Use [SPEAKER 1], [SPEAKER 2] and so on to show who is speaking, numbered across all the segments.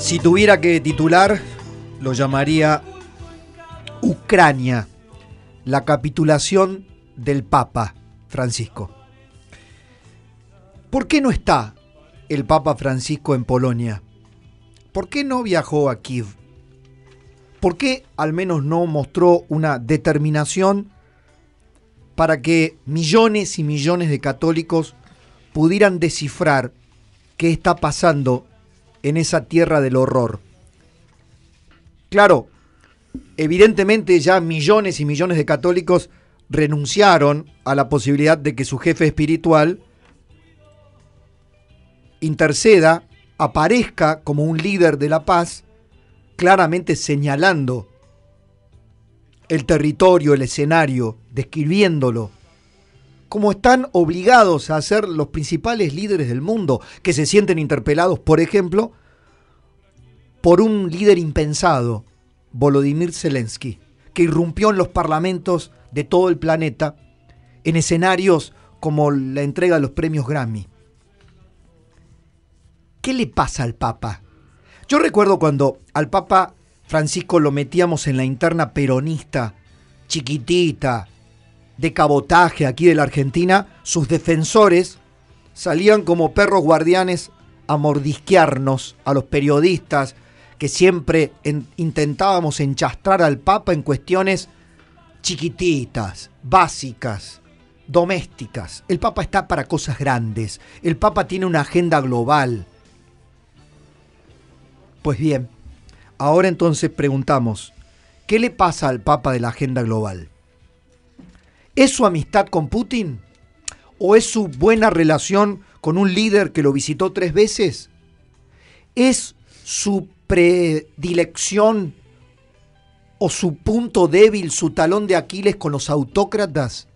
[SPEAKER 1] Si tuviera que titular, lo llamaría Ucrania, la capitulación del Papa Francisco. ¿Por qué no está el Papa Francisco en Polonia? ¿Por qué no viajó a Kiev? ¿Por qué al menos no mostró una determinación para que millones y millones de católicos pudieran descifrar qué está pasando en esa tierra del horror. Claro, evidentemente ya millones y millones de católicos renunciaron a la posibilidad de que su jefe espiritual interceda, aparezca como un líder de la paz, claramente señalando el territorio, el escenario, describiéndolo como están obligados a ser los principales líderes del mundo, que se sienten interpelados, por ejemplo, por un líder impensado, Volodymyr Zelensky, que irrumpió en los parlamentos de todo el planeta en escenarios como la entrega de los premios Grammy. ¿Qué le pasa al Papa? Yo recuerdo cuando al Papa Francisco lo metíamos en la interna peronista, chiquitita, de cabotaje aquí de la Argentina, sus defensores salían como perros guardianes a mordisquearnos, a los periodistas, que siempre intentábamos enchastrar al Papa en cuestiones chiquititas, básicas, domésticas. El Papa está para cosas grandes, el Papa tiene una agenda global. Pues bien, ahora entonces preguntamos, ¿qué le pasa al Papa de la agenda global? ¿Es su amistad con Putin? ¿O es su buena relación con un líder que lo visitó tres veces? ¿Es su predilección o su punto débil, su talón de Aquiles con los autócratas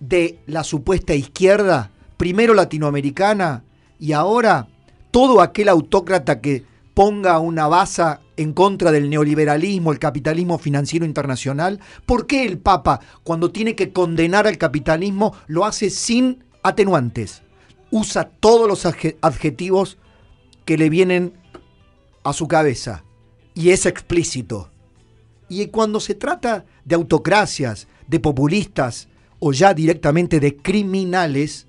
[SPEAKER 1] de la supuesta izquierda, primero latinoamericana y ahora todo aquel autócrata que ponga una baza en contra del neoliberalismo, el capitalismo financiero internacional? ¿Por qué el Papa, cuando tiene que condenar al capitalismo, lo hace sin atenuantes? Usa todos los adjetivos que le vienen a su cabeza y es explícito. Y cuando se trata de autocracias, de populistas o ya directamente de criminales,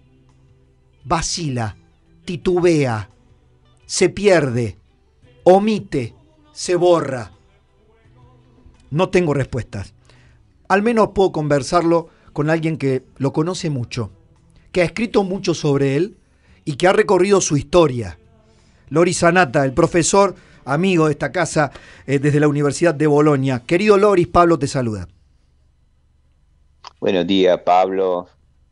[SPEAKER 1] vacila, titubea, se pierde omite, se borra. No tengo respuestas. Al menos puedo conversarlo con alguien que lo conoce mucho, que ha escrito mucho sobre él y que ha recorrido su historia. Loris Sanata, el profesor amigo de esta casa eh, desde la Universidad de Bolonia. Querido Loris, Pablo te saluda.
[SPEAKER 2] Buenos días, Pablo.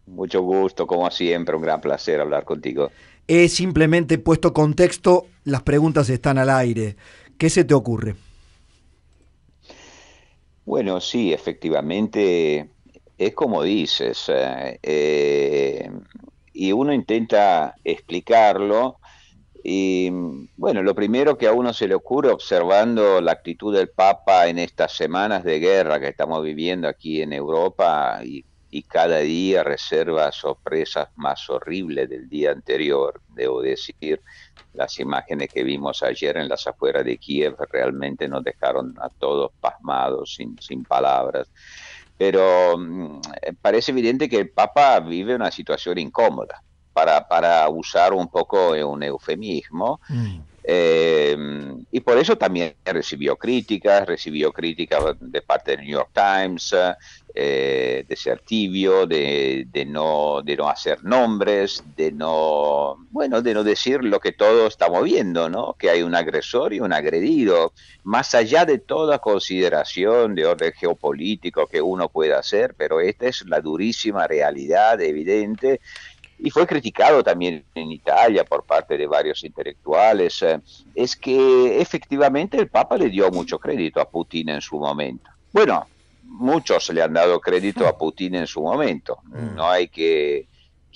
[SPEAKER 2] Mucho gusto, como siempre, un gran placer hablar contigo.
[SPEAKER 1] He simplemente puesto contexto, las preguntas están al aire. ¿Qué se te ocurre?
[SPEAKER 2] Bueno, sí, efectivamente, es como dices, eh, eh, y uno intenta explicarlo, y bueno, lo primero que a uno se le ocurre observando la actitud del Papa en estas semanas de guerra que estamos viviendo aquí en Europa y y cada día reserva sorpresas más horribles del día anterior. Debo decir, las imágenes que vimos ayer en las afueras de Kiev realmente nos dejaron a todos pasmados, sin, palabras. Pero mm, parece evidente que el Papa vive una situación incómoda, para, para usar un poco un eufemismo. Mm. Eh, y por eso también recibió críticas, recibió críticas de parte del New York Times, eh, de ser tibio, de, no, de no hacer nombres, de no, bueno, de no decir lo que todo estamos viendo, ¿no? Que hay un agresor y un agredido. Más allá de toda consideración de orden geopolítico que uno pueda hacer, pero esta es la durísima realidad evidente y fue criticado también en Italia por parte de varios intelectuales, eh, es que efectivamente el Papa le dio mucho crédito a Putin en su momento. Bueno, muchos le han dado crédito a Putin en su momento. Mm. No hay que,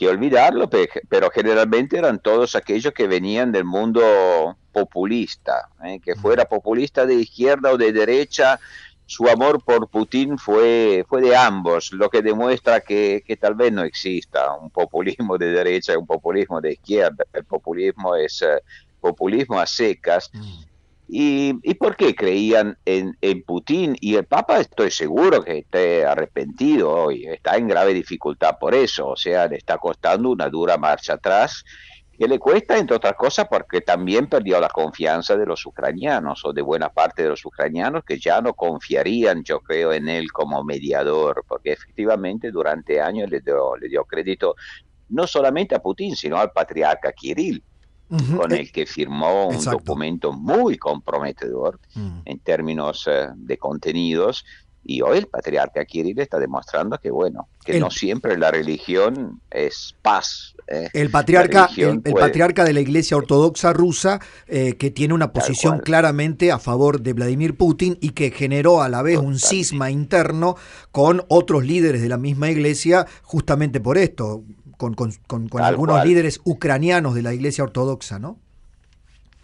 [SPEAKER 2] olvidarlo, pero generalmente eran todos aquellos que venían del mundo populista, ¿eh? que mm. fuera populista de izquierda o de derecha, su amor por Putin fue, fue de ambos, lo que demuestra que, tal vez no exista un populismo de derecha y un populismo de izquierda, el populismo es eh, populismo a secas. Mm. ¿Y, por qué creían en, Putin? Y el Papa estoy seguro que está arrepentido hoy, está en grave dificultad por eso, o sea, le está costando una dura marcha atrás, que le cuesta, entre otras cosas, porque también perdió la confianza de los ucranianos, o de buena parte de los ucranianos, que ya no confiarían, yo creo, en él como mediador, porque efectivamente durante años le le dio crédito no solamente a Putin, sino al patriarca Kirill con eh, el que firmó un documento muy comprometedor en términos eh, de contenidos. Y hoy el patriarca Kirill está demostrando que, bueno, que no siempre la religión es paz. ¿eh? El, patriarca, el, patriarca
[SPEAKER 1] de la Iglesia Ortodoxa rusa, que tiene una posición claramente a favor de Vladimir Putin y que generó a la vez un cisma interno con otros líderes de la misma Iglesia justamente por esto con, algunos líderes ucranianos de la Iglesia Ortodoxa, ¿no?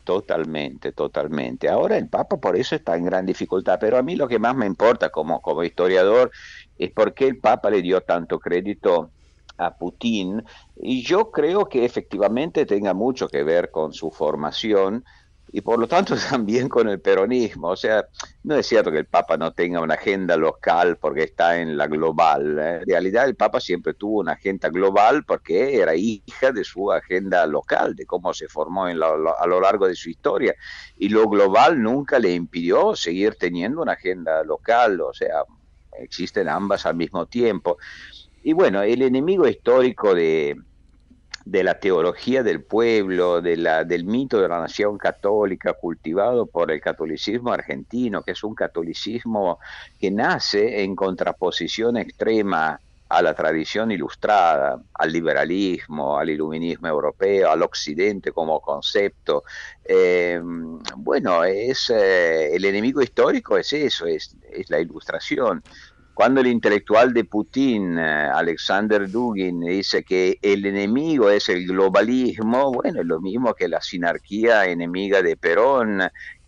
[SPEAKER 2] Totalmente, totalmente. Ahora el Papa por eso está en gran dificultad, pero a mí lo que más me importa como, como historiador es por qué el Papa le dio tanto crédito a Putin y yo creo que efectivamente tenga mucho que ver con su formación, y por lo tanto también con el peronismo. O sea, no es cierto que el Papa no tenga una agenda local porque está en la global. ¿eh? En realidad el Papa siempre tuvo una agenda global porque era hija de su agenda local, de cómo se formó a lo largo de su historia. Y lo global nunca le impidió seguir teniendo una agenda local. O sea, existen ambas al mismo tiempo. Y bueno, el enemigo histórico de, de la teología del pueblo, de la, del mito de la nación católica cultivado por el catolicismo argentino, que es un catolicismo que nace en contraposición extrema a la tradición ilustrada, al liberalismo, al iluminismo europeo, al occidente como concepto. Eh, bueno, es eh, el enemigo histórico es eso, es la ilustración. Cuando el intelectual de Putin, eh, Alexander Dugin, dice que el enemigo es el globalismo, bueno, es lo mismo que la sinarquía enemiga de Perón,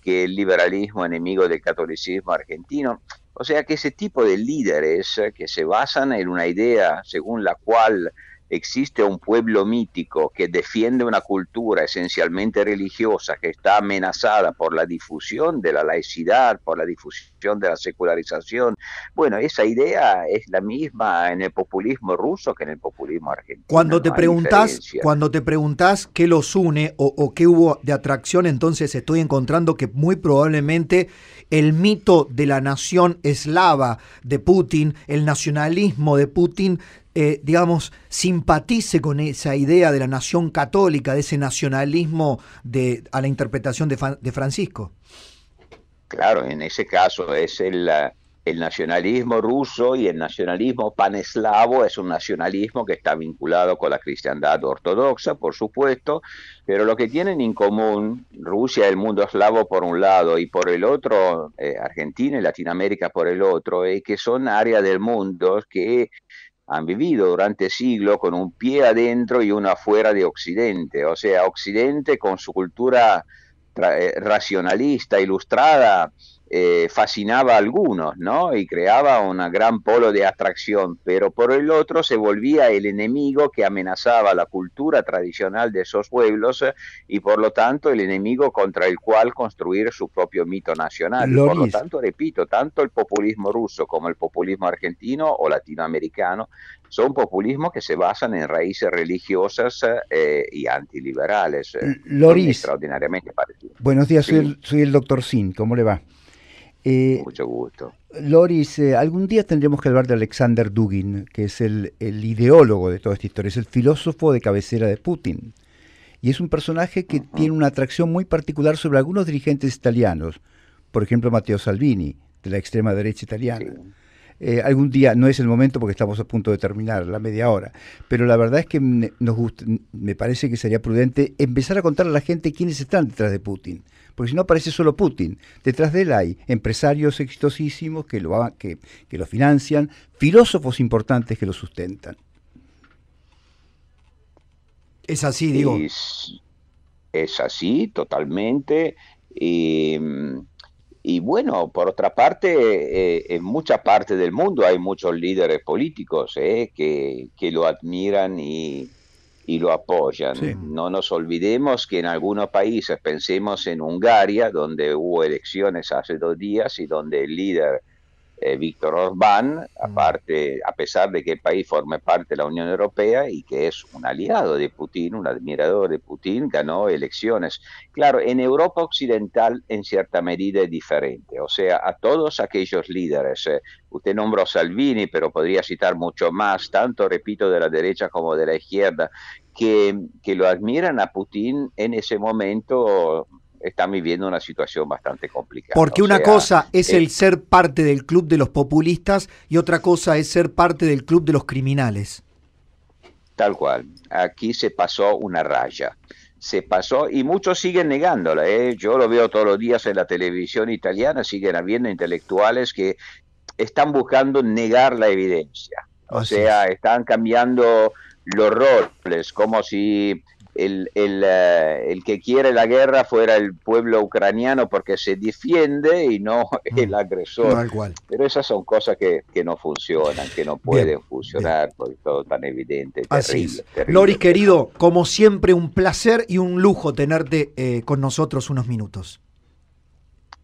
[SPEAKER 2] que el liberalismo enemigo del catolicismo argentino. O sea que ese tipo de líderes eh, que se basan en una idea según la cual existe un pueblo mítico que defiende una cultura esencialmente religiosa que está amenazada por la difusión de la laicidad, por la difusión de la secularización. Bueno, esa idea es la misma en el populismo ruso que en el populismo argentino. Cuando te preguntas,
[SPEAKER 1] cuando te qué los une o, o qué hubo de atracción, entonces estoy encontrando que muy probablemente el mito de la nación eslava de Putin, el nacionalismo de Putin eh, digamos, simpatice con esa idea de la nación católica, de ese nacionalismo de, a la interpretación de, Francisco.
[SPEAKER 2] Claro, en ese caso es el, nacionalismo ruso y el nacionalismo paneslavo es un nacionalismo que está vinculado con la cristiandad ortodoxa, por supuesto, pero lo que tienen en común Rusia el mundo eslavo por un lado y por el otro eh, Argentina y Latinoamérica por el otro es que son áreas del mundo que han vivido durante siglos con un pie adentro y uno afuera de Occidente. O sea, Occidente con su cultura eh, racionalista, ilustrada, eh, fascinaba a algunos, ¿no? Y creaba un gran polo de atracción, pero por el otro se volvía el enemigo que amenazaba la cultura tradicional de esos pueblos eh, y por lo tanto el enemigo contra el cual construir su propio mito nacional. Por lo tanto, repito, tanto el populismo ruso como el populismo argentino o latinoamericano son populismos que se basan en raíces religiosas eh, y antiliberales. Extraordinariamente parecidos.
[SPEAKER 1] Buenos días, soy, el, soy el doctor Sin, ¿cómo le va? Eh, Mucho gusto. Loris, eh, algún día tendremos que hablar de Alexander Dugin, que es el, ideólogo de toda esta historia, es el filósofo de cabecera de Putin. Y es un personaje que tiene una atracción muy particular sobre algunos dirigentes italianos, por ejemplo Matteo Salvini, de la extrema derecha italiana. Eh, algún día, no es el momento porque estamos a punto de terminar la media hora, pero la verdad es que nos me parece que sería prudente empezar a contar a la gente quiénes están detrás de Putin, porque si no aparece solo Putin. Detrás de él hay empresarios exitosísimos que lo, que, que lo financian, filósofos importantes que lo sustentan.
[SPEAKER 2] Es así, digo. Es, así, totalmente. Y, bueno, por otra parte, eh, en mucha parte del mundo hay muchos líderes políticos eh, que, que, lo admiran y, y lo apoyan. No nos olvidemos que en algunos países, pensemos en Hungaria, donde hubo elecciones hace dos días y donde el líder eh, Víctor Orbán, mm. aparte, a pesar de que el país forme parte de la Unión Europea y que es un aliado de Putin, un admirador de Putin, ganó elecciones. Claro, en Europa Occidental en cierta medida es diferente, o sea, a todos aquellos líderes, eh, usted nombró Salvini, pero podría citar mucho más, tanto, repito, de la derecha como de la izquierda, que, que lo admiran a Putin en ese momento están viviendo una situación bastante complicada. Porque una cosa es el eh,
[SPEAKER 1] ser parte del club de los populistas y otra cosa es ser parte del club de los criminales.
[SPEAKER 2] Tal cual. Aquí se pasó una raya. Se pasó y muchos siguen negándola. ¿eh? Yo lo veo todos los días en la televisión italiana, siguen habiendo intelectuales que están buscando negar la evidencia. O sea, están cambiando los roles, como si eh, el, que quiere la guerra fuera el pueblo ucraniano porque se defiende y no el agresor. Pero esas son cosas que, no funcionan, que no pueden funcionar, por todo tan evidente. Así Loris, querido,
[SPEAKER 1] como siempre, un placer y un lujo tenerte eh, con nosotros unos minutos.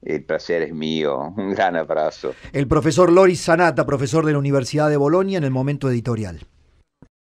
[SPEAKER 2] El placer es mío. Un gran abrazo.
[SPEAKER 1] El profesor Loris Sanata, profesor de la Universidad de Bolonia en el momento editorial.